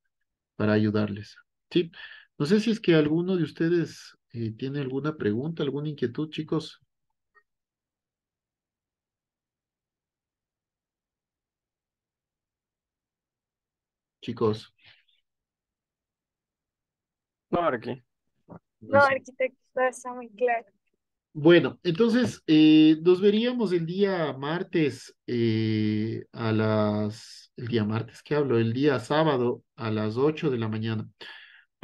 para ayudarles. ¿sí? No sé si es que alguno de ustedes eh, tiene alguna pregunta, alguna inquietud, chicos. Chicos. No, No, arquitecto, está muy claro. Bueno, entonces eh, nos veríamos el día martes eh, a las, el día martes que hablo, el día sábado a las 8 de la mañana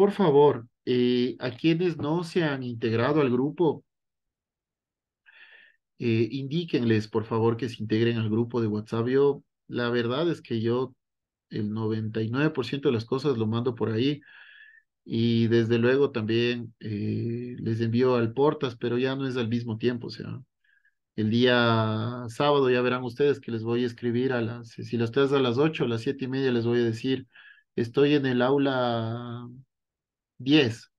por favor, eh, a quienes no se han integrado al grupo, eh, indíquenles, por favor, que se integren al grupo de WhatsApp. Yo, la verdad es que yo el 99% de las cosas lo mando por ahí. Y desde luego también eh, les envío al Portas, pero ya no es al mismo tiempo, o sea, el día sábado ya verán ustedes que les voy a escribir a las, si las tres a las ocho, a las siete y media les voy a decir, estoy en el aula 10.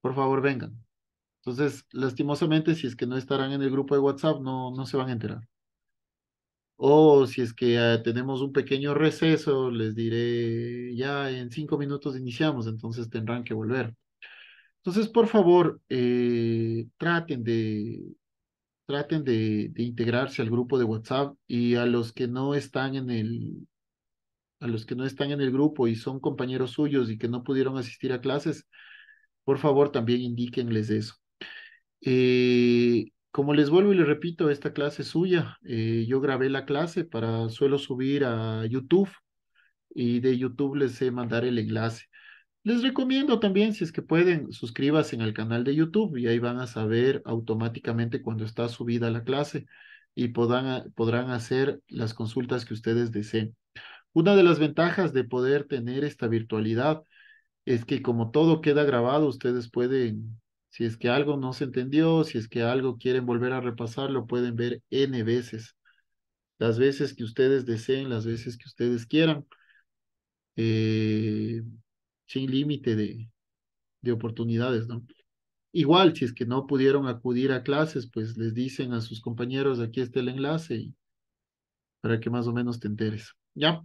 Por favor, vengan. Entonces, lastimosamente, si es que no estarán en el grupo de WhatsApp, no, no se van a enterar. O si es que eh, tenemos un pequeño receso, les diré, ya en cinco minutos iniciamos, entonces tendrán que volver. Entonces, por favor, eh, traten de traten de, de, integrarse al grupo de WhatsApp y a los que no están en el, a los que no están en el grupo y son compañeros suyos y que no pudieron asistir a clases, por favor también indíquenles eso. Eh, como les vuelvo y les repito, esta clase es suya. Eh, yo grabé la clase para suelo subir a YouTube y de YouTube les sé mandar el enlace. Les recomiendo también, si es que pueden, suscríbanse al canal de YouTube y ahí van a saber automáticamente cuando está subida la clase y podrán hacer las consultas que ustedes deseen. Una de las ventajas de poder tener esta virtualidad es que como todo queda grabado, ustedes pueden, si es que algo no se entendió, si es que algo quieren volver a repasar, pueden ver N veces. Las veces que ustedes deseen, las veces que ustedes quieran. Eh, sin límite de, oportunidades, ¿no? Igual, si es que no pudieron acudir a clases, pues les dicen a sus compañeros, aquí está el enlace para que más o menos te enteres. ¿Ya?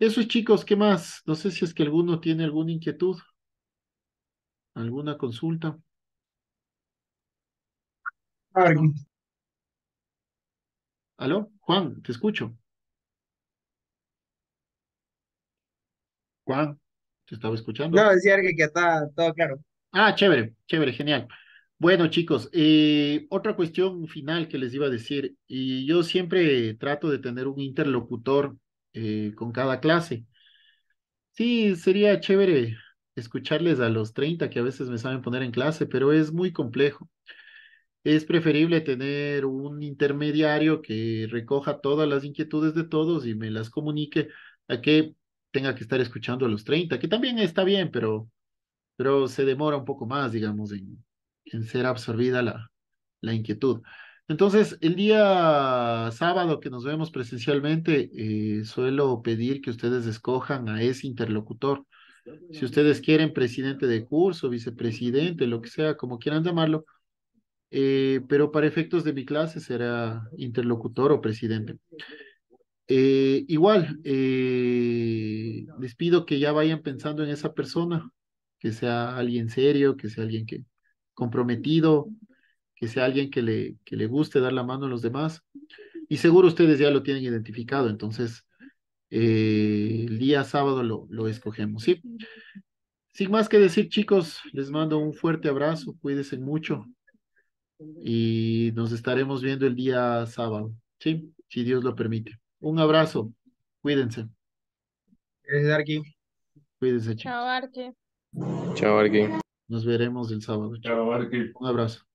Eso es, chicos, ¿qué más? No sé si es que alguno tiene alguna inquietud, alguna consulta. ¿Aló? Juan, te escucho. Juan, te estaba escuchando. No, decía alguien que está todo claro. Ah, chévere, chévere, genial. Bueno, chicos, eh, otra cuestión final que les iba a decir, y yo siempre trato de tener un interlocutor eh, con cada clase. Sí, sería chévere escucharles a los 30 que a veces me saben poner en clase, pero es muy complejo. Es preferible tener un intermediario que recoja todas las inquietudes de todos y me las comunique a que tenga que estar escuchando a los 30, que también está bien, pero, pero se demora un poco más, digamos, en, ser absorbida la inquietud. Entonces, el día sábado que nos vemos presencialmente, eh, suelo pedir que ustedes escojan a ese interlocutor. Si ustedes quieren presidente de curso, vicepresidente, lo que sea, como quieran llamarlo, eh, pero para efectos de mi clase será interlocutor o presidente. Eh, igual, les pido que ya vayan pensando en esa persona, que sea alguien serio, que sea alguien que comprometido, que sea alguien que le, que le guste dar la mano a los demás. Y seguro ustedes ya lo tienen identificado, entonces eh, el día sábado lo, lo escogemos, ¿sí? Sin más que decir, chicos, les mando un fuerte abrazo, cuídense mucho y nos estaremos viendo el día sábado, ¿sí? Si Dios lo permite. Un abrazo, cuídense. Gracias, Arqui. Cuídense, chicos. Chao, Arqui. Chao, Arqui. Nos veremos el sábado. Chao, Arqui. Un abrazo.